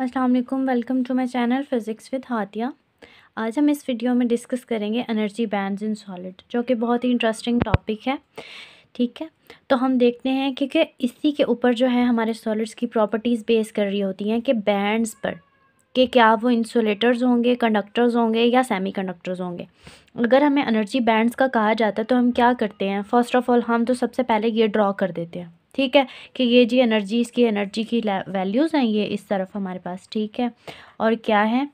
अस्सलाम वालेकुम welcome to my channel physics with Hatia आज हम इस वीडियो में डिस्कस करेंगे एनर्जी बैंड्स इन सॉलिड जो कि बहुत ही इंटरेस्टिंग टॉपिक है ठीक है तो हम देखते हैं क्योंकि इसी के ऊपर जो है हमारे सॉलिड्स की प्रॉपर्टीज़ बेस कर रही होती हैं कि बैंड्स पर कि क्या वो इंसुलेटर्स होंगे कंडक्टर्स होंगे या सेमी कंडक्टर्स होंगे अगर हमें एनर्जी बैंड्स का कहा जाता है तो हम क्या करते हैं फ़र्स्ट ऑफ़ ऑल हम तो सबसे पहले ये ड्रॉ कर देते हैं ठीक है कि ये जी एनर्जी इसकी एनर्जी की वैल्यूज़ हैं ये इस तरफ हमारे पास ठीक है और क्या है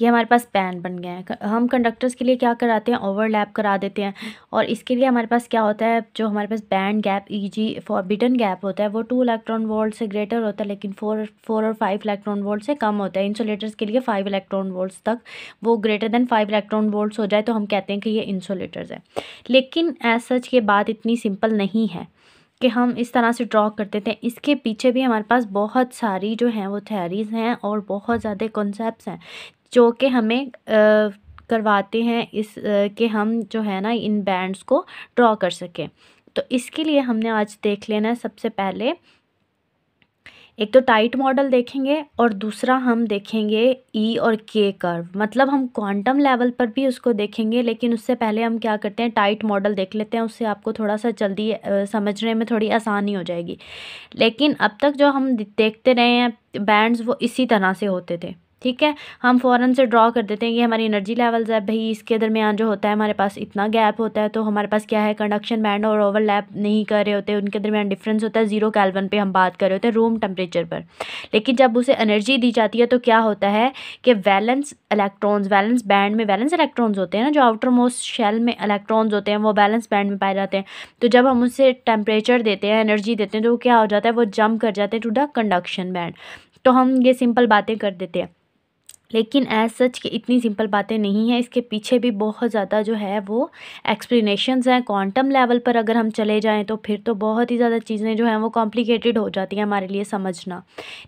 ये हमारे पास पैन बन गया है हम कंडक्टर्स के लिए क्या कराते हैं ओवरलैप करा देते हैं और इसके लिए हमारे पास क्या होता है जो हमारे पास band gap E G forbidden gap होता है वो टू इलेक्ट्रॉन वोल्ट से ग्रेटर होता है लेकिन फोर फोर और फाइव इलेक्ट्रॉन वोल्ट से कम होता है इंसुलेटर्स के लिए फाइव इलेक्ट्रॉन वोल्ट तक वो greater than five electron volt हो जाए तो हम कहते हैं कि ये इंसुलेटर्स हैं लेकिन एज सच ये बात इतनी सिंपल नहीं है कि हम इस तरह से ड्रॉ करते थे इसके पीछे भी हमारे पास बहुत सारी जो हैं वो थ्योरीज़ हैं और बहुत ज़्यादा कॉन्सेप्ट्स हैं जो कि हमें करवाते हैं इस के हम जो है ना इन बैंड्स को ड्रॉ कर सकें तो इसके लिए हमने आज देख लेना सबसे पहले एक तो टाइट मॉडल देखेंगे और दूसरा हम देखेंगे ई e और के कर्व मतलब हम क्वांटम लेवल पर भी उसको देखेंगे लेकिन उससे पहले हम क्या करते हैं टाइट मॉडल देख लेते हैं उससे आपको थोड़ा सा जल्दी समझने में थोड़ी आसानी हो जाएगी लेकिन अब तक जो हम देखते रहे हैं बैंड्स वो इसी तरह से होते थे ठीक है हम फ़ौरन से ड्रॉ कर देते हैं ये हमारी एनर्जी लेवल्स है भाई इसके दरमियान जो होता है हमारे पास इतना गैप होता है तो हमारे पास क्या है कंडक्शन बैंड और ओवरलैप नहीं कर रहे होते उनके दरमियान डिफरेंस होता है ज़ीरो कैलवन पे हम बात कर रहे होते हैं रूम टेम्परेचर पर लेकिन जब उसे एनर्जी दी जाती है तो क्या होता है कि वैलेंस इलेक्ट्रॉन्स वैलेंस बैंड में वैलेंस इलेक्ट्रॉन्स होते हैं ना जो आउटर मोस्ट शेल में इलेक्ट्रॉन्स होते हैं वो बैलेंस बैंड में पाए जाते हैं तो जब हम उसे टेम्परेचर देते हैं एनर्जी देते हैं तो क्या हो जाता है वो जंप कर जाते हैं टू द कंडक्शन बैंड तो हम ये सिंपल बातें कर देते हैं लेकिन एज सच कि इतनी सिंपल बातें नहीं हैं इसके पीछे भी बहुत ज़्यादा जो है वो एक्सप्लेनेशंस हैं क्वांटम लेवल पर अगर हम चले जाएं तो फिर तो बहुत ही ज़्यादा चीज़ें जो हैं वो कॉम्प्लिकेटेड हो जाती हैं हमारे लिए समझना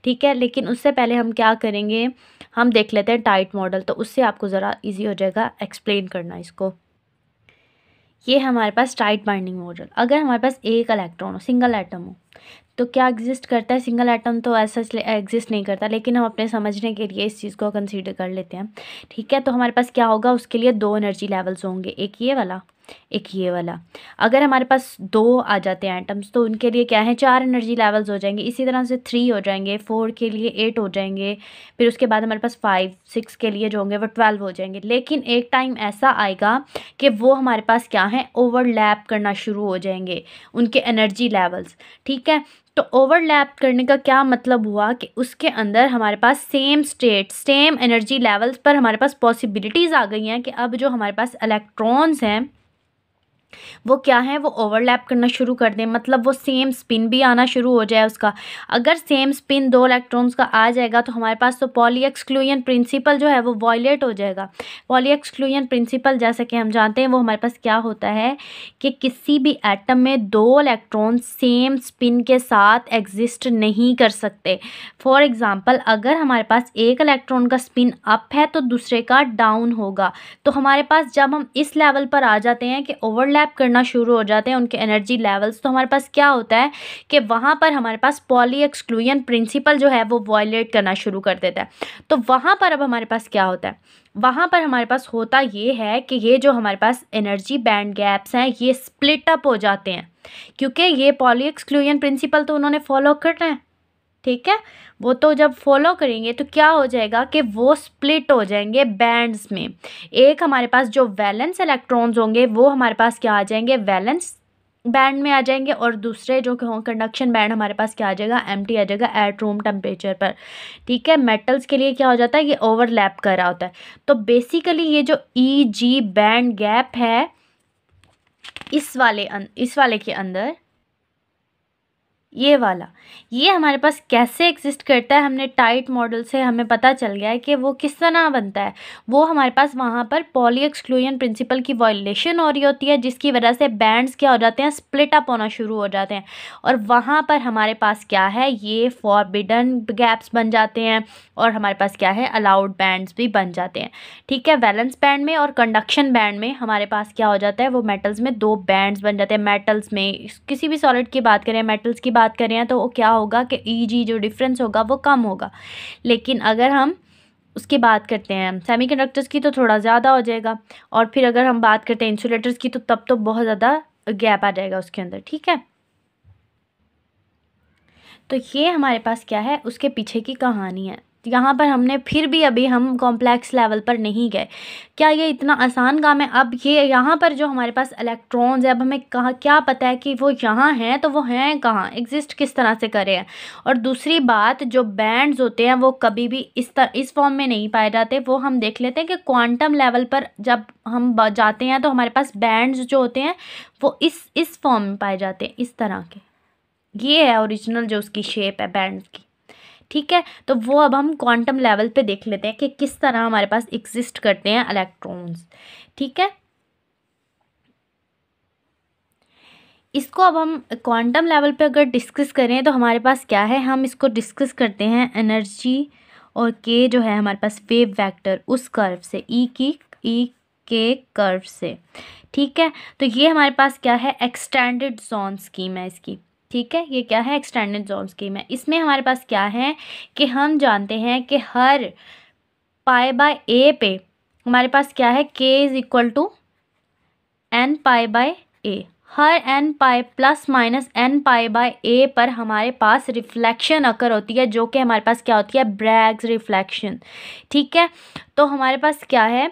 ठीक है लेकिन उससे पहले हम क्या करेंगे हम देख लेते हैं टाइट मॉडल तो उससे आपको ज़रा ईजी हो जाएगा एक्सप्लेन करना इसको ये हमारे पास टाइट बाइंडिंग मॉडल अगर हमारे पास एक अलेक्ट्रॉन हो सिंगल एटम हो तो क्या एग्जिस्ट करता है सिंगल एटम तो ऐसा एग्जिस्ट नहीं करता लेकिन हम अपने समझने के लिए इस चीज़ को कंसीडर कर लेते हैं ठीक है तो हमारे पास क्या होगा उसके लिए दो एनर्जी लेवल्स होंगे एक ये वाला एक ये वाला अगर हमारे पास दो आ जाते हैं आइटम्स तो उनके लिए क्या है चार एनर्जी लेवल्स हो जाएंगे इसी तरह से थ्री हो जाएंगे फोर के लिए एट हो जाएंगे फिर उसके बाद हमारे पास फाइव सिक्स के लिए जो होंगे वो ट्वेल्व हो जाएंगे लेकिन एक टाइम ऐसा आएगा कि वो हमारे पास क्या है ओवरलैप करना शुरू हो जाएंगे उनके एनर्जी लेवल्स ठीक है तो ओवरलैप करने का क्या मतलब हुआ कि उसके अंदर हमारे पास same state same energy levels पर हमारे पास पॉसिबिलिटीज़ आ गई हैं कि अब जो हमारे पास इलेक्ट्रॉन्स हैं वो क्या है वो ओवरलैप करना शुरू कर दें मतलब वो सेम स्पिन भी आना शुरू हो जाए उसका अगर सेम स्पिन दो इलेक्ट्रॉन्स का आ जाएगा तो हमारे पास तो पॉली एक्सक्लूजन प्रिंसिपल जो है वो वॉयलेट हो जाएगा पॉली एक्सक्लूजन प्रिंसिपल जैसा कि हम जानते हैं वो हमारे पास क्या होता है कि किसी भी एटम में दो इलेक्ट्रॉन सेम स्पिन के साथ एग्जिस्ट नहीं कर सकते फॉर एग्ज़ाम्पल अगर हमारे पास एक इलेक्ट्रॉन का स्पिन अप है तो दूसरे का डाउन होगा तो हमारे पास जब हम इस लेवल पर आ जाते हैं कि ओवरलैप लैप करना शुरू हो जाते हैं उनके एनर्जी लेवल्स तो हमारे पास क्या होता है कि वहाँ पर हमारे पास पॉली एक्सक्लूजन प्रिंसिपल जो है वो वॉयलेट करना शुरू कर देता है तो वहाँ पर अब हमारे पास क्या होता है वहाँ पर हमारे पास होता ये है कि ये जो हमारे पास एनर्जी बैंड गैप्स हैं ये स्प्लिट अप हो जाते हैं क्योंकि ये पॉली एक्सक्लूजन प्रिंसिपल तो उन्होंने फॉलो करना है ठीक है वो तो जब फॉलो करेंगे तो क्या हो जाएगा कि वो स्प्लिट हो जाएंगे बैंड्स में एक हमारे पास जो वैलेंस इलेक्ट्रॉन्स होंगे वो हमारे पास क्या आ जाएंगे वैलेंस बैंड में आ जाएंगे और दूसरे जो हों कंडक्शन बैंड हमारे पास क्या आ जाएगा एम आ जाएगा एट रूम टेम्परेचर पर ठीक है मेटल्स के लिए क्या हो जाता है ये ओवरलैप कर रहा होता है तो बेसिकली ये जो ई जी बैंड गैप है इस वाले अं, इस वाले के अंदर ये वाला ये हमारे पास कैसे एग्जिस्ट करता है हमने टाइट मॉडल से हमें पता चल गया है कि वो किस तरह बनता है वो हमारे पास वहाँ पर पॉली एक्सक्लूजन प्रिंसिपल की वॉयलेशन हो रही होती है जिसकी वजह से बैंड्स क्या हो जाते हैं स्प्लिट अप होना शुरू हो जाते हैं और वहाँ पर हमारे पास क्या है ये फॉरबिडन गैप्स बन जाते हैं और हमारे पास क्या है अलाउड बैंड्स भी बन जाते हैं ठीक है वैलेंस बैंड में और कंडक्शन बैंड में हमारे पास क्या हो जाता है वो मेटल्स में दो बैंड्स बन जाते हैं मेटल्स में किसी भी सॉलिड की बात करें मेटल्स की बात बात करें तो क्या होगा कि ई e जो डिफरेंस होगा वो कम होगा लेकिन अगर हम उसकी बात करते हैं सेमीकंडक्टर्स की तो थोड़ा ज़्यादा हो जाएगा और फिर अगर हम बात करते हैं इंसुलेटर्स की तो तब तो बहुत ज़्यादा गैप आ जाएगा उसके अंदर ठीक है तो ये हमारे पास क्या है उसके पीछे की कहानी है यहाँ पर हमने फिर भी अभी हम कॉम्प्लेक्स लेवल पर नहीं गए क्या ये इतना आसान काम है अब ये यहाँ पर जो हमारे पास इलेक्ट्रॉन्स है अब हमें कहाँ क्या पता है कि वो यहाँ हैं तो वो हैं कहाँ एग्जिस्ट किस तरह से करे हैं और दूसरी बात जो बैंड्स होते हैं वो कभी भी इस तरह इस फॉर्म में नहीं पाए जाते वो हम देख लेते हैं कि क्वांटम लेवल पर जब हम जाते हैं तो हमारे पास बैंड्स जो होते हैं वो इस इस फॉर्म में पाए जाते हैं इस तरह के ये है ओरिजिनल जो उसकी शेप है बैंड्स की ठीक है तो वो अब हम क्वांटम लेवल पे देख लेते हैं कि किस तरह हमारे पास एग्जिस्ट करते हैं इलेक्ट्रॉन्स ठीक है इसको अब हम क्वांटम लेवल पे अगर डिस्कस करें तो हमारे पास क्या है हम इसको डिस्कस करते हैं एनर्जी और के जो है हमारे पास वेव वेक्टर उस कर्व से ई e की ई के कर्व से ठीक है तो ये हमारे पास क्या है एक्सटेंडेड जोन स्कीम है इसकी ठीक है ये क्या है एक्सटेंडेड जॉब स्कीम है इसमें हमारे पास क्या है कि हम जानते हैं कि हर पाए बाय ए पे हमारे पास क्या है k is equal to n pi by a हर n pi plus minus n pi by a पर हमारे पास रिफ्लेक्शन अकर होती है जो कि हमारे पास क्या होती है ब्रैग्स रिफ्लेक्शन ठीक है तो हमारे पास क्या है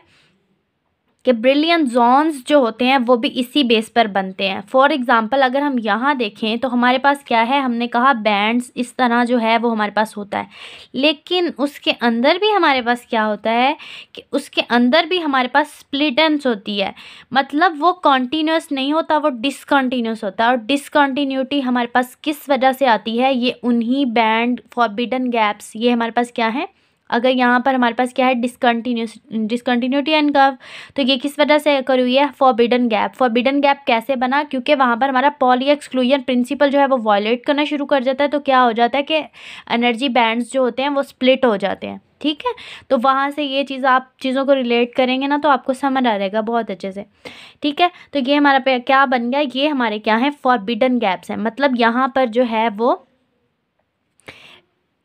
कि ब्रिलियन जोन्स जो होते हैं वो भी इसी बेस पर बनते हैं फॉर एग्ज़ाम्पल अगर हम यहाँ देखें तो हमारे पास क्या है हमने कहा बैंड्स इस तरह जो है वो हमारे पास होता है लेकिन उसके अंदर भी हमारे पास क्या होता है कि उसके अंदर भी हमारे पास स्प्लिटेंस होती है मतलब वो कॉन्टीन्यूस नहीं होता वो डिसकॉन्टीन्यूस होता है और डिसकॉन्टीन्यूटी हमारे पास किस वजह से आती है ये उन्हीं बैंड फॉरबिडन गैप्स ये हमारे पास क्या है अगर यहाँ पर हमारे पास क्या है डिसकन्टीन्यूस डिसकन्टीन्यूटी एंड कर्व तो ये किस वजह से कर हुई है फॉरबिडन गैप फॉरबिडन गैप कैसे बना क्योंकि वहाँ पर हमारा पॉली एक्सक्लूजन प्रिंसिपल जो है वो वॉयलेट करना शुरू कर जाता है तो क्या हो जाता है कि एनर्जी बैंड्स जो होते हैं वो स्प्लिट हो जाते हैं ठीक है तो वहाँ से ये चीज़ आप चीज़ों को रिलेट करेंगे ना तो आपको समझ आ जाएगा बहुत अच्छे से ठीक है तो ये हमारा पे क्या बन गया ये हमारे क्या हैं फॉरबिडन गैप्स हैं मतलब यहाँ पर जो है वो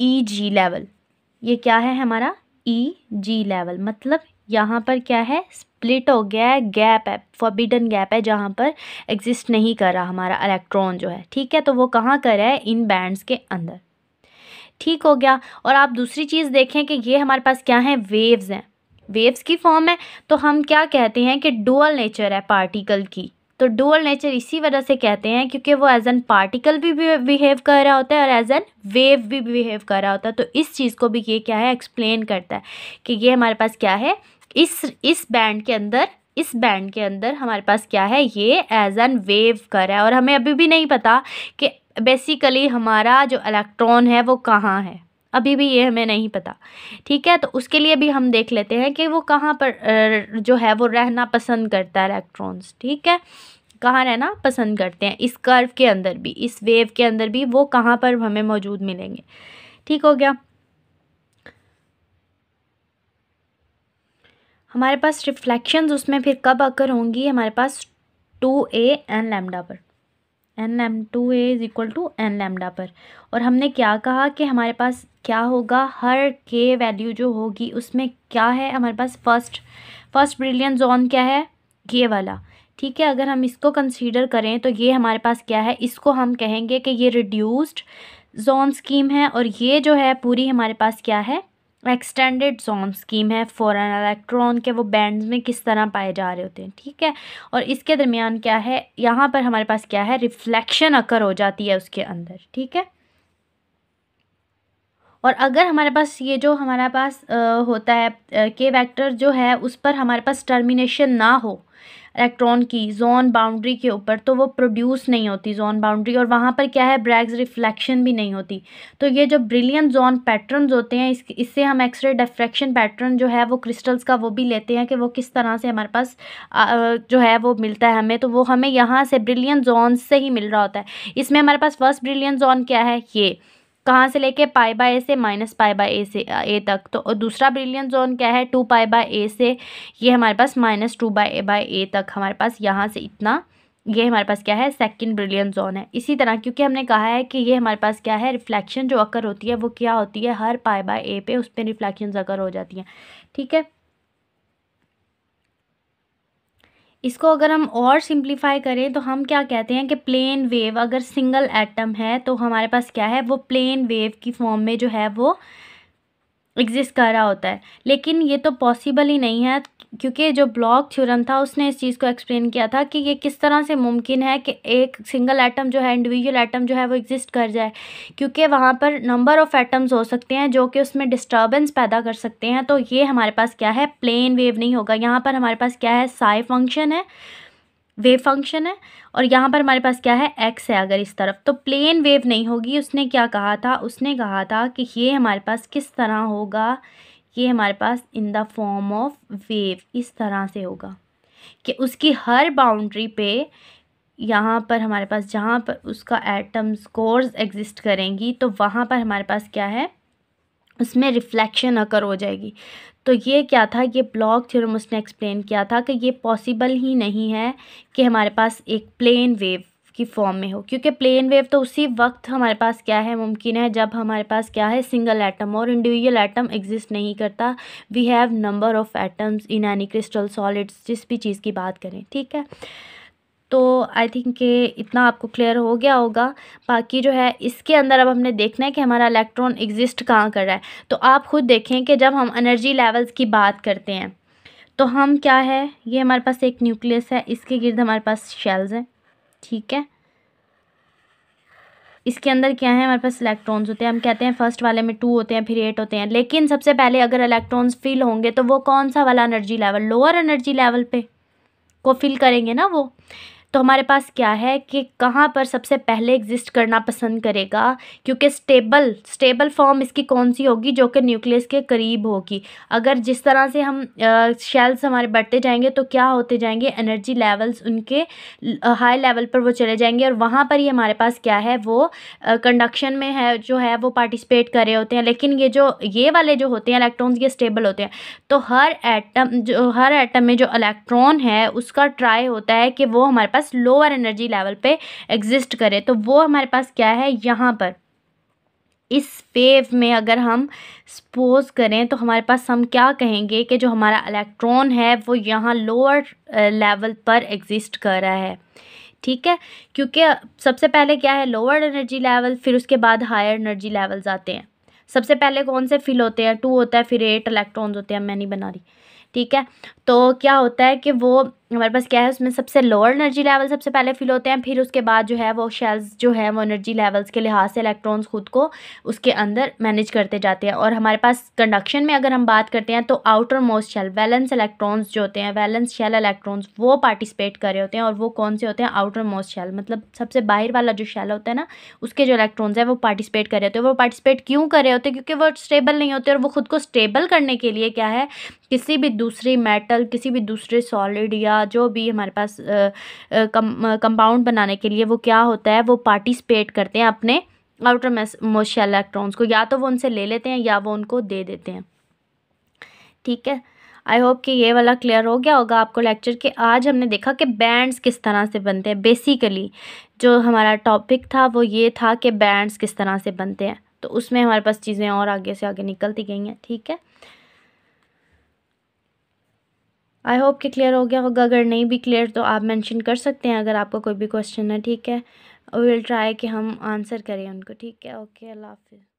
ई जी लेवल ये क्या है हमारा ई जी लेवल मतलब यहाँ पर क्या है स्प्लिट हो गया है गैप है फॉरबिडन गैप है जहाँ पर एग्जिस्ट नहीं कर रहा हमारा इलेक्ट्रॉन जो है ठीक है तो वो कहाँ कर रहा है इन बैंड्स के अंदर ठीक हो गया और आप दूसरी चीज़ देखें कि ये हमारे पास क्या है वेव्स हैं वेव्स की फॉर्म है तो हम क्या कहते हैं कि डुअल नेचर है पार्टिकल की तो डुअल नेचर इसी वजह से कहते हैं क्योंकि वो एज एन पार्टिकल भी बिहेव कर रहा होता है और एज एन वेव भी बिहेव कर रहा होता है तो इस चीज़ को भी ये क्या है एक्सप्लेन करता है कि ये हमारे पास क्या है इस इस बैंड के अंदर इस बैंड के अंदर हमारे पास क्या है ये एज एन वेव कर रहा है और हमें अभी भी नहीं पता कि बेसिकली हमारा जो इलेक्ट्रॉन है वो कहाँ है अभी भी ये हमें नहीं पता ठीक है तो उसके लिए भी हम देख लेते हैं कि वो कहाँ पर जो है वो रहना पसंद करता है इलेक्ट्रॉन्स ठीक है कहाँ रहना पसंद करते हैं इस कर्व के अंदर भी इस वेव के अंदर भी वो कहाँ पर हमें मौजूद मिलेंगे ठीक हो गया हमारे पास रिफ्लेक्शंस उसमें फिर कब आकर होंगी हमारे पास टू ए एंड लैमडा पर एन लैम two a is equal to n lambda पर और हमने क्या कहा कि हमारे पास क्या होगा हर के वैल्यू जो होगी उसमें क्या है हमारे पास फर्स्ट फर्स्ट ब्रिलियन जोन क्या है के वाला ठीक है अगर हम इसको कंसीडर करें तो ये हमारे पास क्या है इसको हम कहेंगे कि ये रिड्यूस्ड जोन स्कीम है और ये जो है पूरी हमारे पास क्या है एक्सटेंडेड जोन स्कीम है फॉरन इलेक्ट्रॉन के वो बैंड्स में किस तरह पाए जा रहे होते हैं ठीक है और इसके दरमियान क्या है यहाँ पर हमारे पास क्या है रिफ्लेक्शन अकर हो जाती है उसके अंदर ठीक है और अगर हमारे पास ये जो हमारे पास आ, होता है के वेक्टर जो है उस पर हमारे पास टर्मिनेशन ना हो इलेक्ट्रॉन की जोन बाउंड्री के ऊपर तो वो प्रोड्यूस नहीं होती जोन बाउंड्री और वहाँ पर क्या है ब्रैग्स रिफ्लेक्शन भी नहीं होती तो ये जो ब्रिलियन जोन पैटर्न्स होते हैं इस इससे हम एक्सरे डिफ्रैक्शन पैटर्न जो है वो क्रिस्टल्स का वो भी लेते हैं कि वो किस तरह से हमारे पास जो है वो मिलता है हमें तो वो हमें यहाँ से ब्रिलियन जोन से ही मिल रहा होता है इसमें हमारे पास फर्स्ट ब्रिलियन जोन क्या है ये कहाँ से लेके पाई बाय ए से माइनस पाई बाय ए से ए तक तो और दूसरा ब्रिलियन जोन क्या है टू पाई बाय ए से ये हमारे पास minus two by a by a तक हमारे पास यहाँ से इतना ये हमारे पास क्या है सेकंड ब्रिलियन जोन है इसी तरह क्योंकि हमने कहा है कि ये हमारे पास क्या है रिफ्लेक्शन जो अकर होती है वो क्या होती है हर पाई बाय ए पे उस पर रिफ्लेक्शन अकर हो जाती हैं ठीक है इसको अगर हम और सिंप्लीफाई करें तो हम क्या कहते हैं कि प्लेन वेव अगर सिंगल एटम है तो हमारे पास क्या है वो प्लेन वेव की फॉर्म में जो है वो एग्ज़िस्ट कर रहा होता है लेकिन ये तो पॉसिबल ही नहीं है क्योंकि जो ब्लॉक थ्योरम था उसने इस चीज़ को एक्सप्लेन किया था कि ये किस तरह से मुमकिन है कि एक सिंगल एटम जो है इंडिविजुअल एटम जो है वो एग्जिस्ट कर जाए क्योंकि वहाँ पर नंबर ऑफ़ एटम्स हो सकते हैं जो कि उसमें डिस्टर्बेंस पैदा कर सकते हैं तो ये हमारे पास क्या है प्लेन वेव नहीं होगा यहाँ पर हमारे पास क्या है साई फंक्शन है वेव फंक्शन है और यहाँ पर हमारे पास क्या है एक्स है अगर इस तरफ तो प्लेन वेव नहीं होगी उसने क्या कहा था उसने कहा था कि ये हमारे पास किस तरह होगा ये हमारे पास in the form of wave इस तरह से होगा कि उसकी हर बाउंड्री पे यहाँ पर हमारे पास जहाँ पर उसका एटम्स कोर्स एग्जिस्ट करेंगी तो वहाँ पर हमारे पास क्या है उसमें रिफ्लेक्शन अकर हो जाएगी तो ये क्या था ये ब्लॉक थ्योरम उसने एक्सप्लेन किया था कि ये पॉसिबल ही नहीं है कि हमारे पास एक प्लेन वेव की फॉर्म में हो क्योंकि प्लेन वेव तो उसी वक्त हमारे पास क्या है मुमकिन है जब हमारे पास क्या है सिंगल एटम और इंडिविजुअल एटम एग्जिस्ट नहीं करता we have number of atoms in any crystal solids जिस भी चीज़ की बात करें ठीक है तो आई थिंक के इतना आपको क्लियर हो गया होगा बाकी जो है इसके अंदर अब हमने देखना है कि हमारा इलेक्ट्रॉन एग्जिस्ट कहाँ कर रहा है तो आप खुद देखें कि जब हम एनर्जी लेवल्स की बात करते हैं तो हम क्या है ये हमारे पास एक न्यूक्लियस है इसके गिर्द हमारे पास शेल्स हैं ठीक है इसके अंदर क्या है हमारे पास इलेक्ट्रॉन्स होते हैं हम कहते हैं फर्स्ट वाले में टू होते हैं फिर एट होते हैं लेकिन सबसे पहले अगर इलेक्ट्रॉन्स फिल होंगे तो वो कौन सा वाला energy level lower energy level पे को फिल करेंगे ना वो तो हमारे पास क्या है कि कहाँ पर सबसे पहले एग्जिस्ट करना पसंद करेगा क्योंकि स्टेबल स्टेबल फॉर्म इसकी कौन सी होगी जो कि न्यूक्लियस के करीब होगी अगर जिस तरह से हम शेल्स हमारे बढ़ते जाएंगे तो क्या होते जाएंगे एनर्जी लेवल्स उनके हाई लेवल पर वो चले जाएंगे और वहाँ पर ही हमारे पास क्या है वो कंडक्शन में है जो है वो पार्टिसिपेट कर रहे होते हैं लेकिन ये जो ये वाले जो होते हैं इलेक्ट्रॉन्स ये स्टेबल होते हैं तो हर एटम जो हर एटम में जो इलेक्ट्रॉन है उसका ट्राई होता है कि वो हमारे पास पास लोअर एनर्जी लेवल पे एग्जिस्ट करे तो वो हमारे पास क्या है यहाँ पर इस वेव में अगर हम सपोज करें तो हमारे पास हम क्या कहेंगे कि जो हमारा इलेक्ट्रॉन है वो यहाँ लोअर लेवल पर एग्जिस्ट कर रहा है ठीक है क्योंकि सबसे पहले क्या है लोअर एनर्जी लेवल फिर उसके बाद हायर एनर्जी लेवल्स आते हैं सबसे पहले कौन से फिल होते हैं टू होता है फिर एट इलेक्ट्रॉन्स होते हैं मैं नहीं बना रही ठीक है तो क्या होता है कि वो हमारे पास क्या है उसमें सबसे लोअर एनर्जी लेवल सबसे पहले फिल होते हैं फिर उसके बाद जो है वो शेल्स जो है वो एनर्जी लेवल्स के लिहाज से इलेक्ट्रॉन्स खुद को उसके अंदर मैनेज करते जाते हैं और हमारे पास कंडक्शन में अगर हम बात करते हैं तो outermost shell valence electrons जो होते हैं वैलेंस शेल इलेक्ट्रॉन्स वो पार्टिसिपेट कर रहे होते हैं और वो कौन से होते हैं आउटर मोस्ट शेल मतलब सबसे बाहर वाला जो शेल होता है ना उसके जो इलेक्ट्रॉन्स है वो पार्टिसिपेट कर रहे होते हैं वो पार्टिसिपेट क्यों कर रहे होते हैं क्योंकि वो स्टेबल नहीं होते और वो खुद को स्टेबल करने के लिए क्या है किसी भी दूसरी मेटल किसी भी दूसरे सॉलिड या या जो भी हमारे पास कम कंपाउंड बनाने के लिए वो क्या होता है वो पार्टिसिपेट करते हैं अपने आउटर मोशिया इलेक्ट्रॉन्स को या तो वो उनसे ले लेते हैं या वो उनको दे देते हैं ठीक है आई होप कि ये वाला क्लियर हो गया होगा आपको लेक्चर के आज हमने देखा कि बैंड्स किस तरह से बनते हैं बेसिकली जो हमारा टॉपिक था वो ये था कि बैंड्स किस तरह से बनते हैं तो उसमें हमारे पास चीज़ें और आगे से आगे निकलती गई हैं ठीक है आई होप कि क्लियर हो गया होगा अगर नहीं भी क्लियर तो आप मेंशन कर सकते हैं अगर आपका कोई भी क्वेश्चन है ठीक है विल ट्राई कि हम आंसर करें उनको ठीक है ओके अल्लाह हाफिज़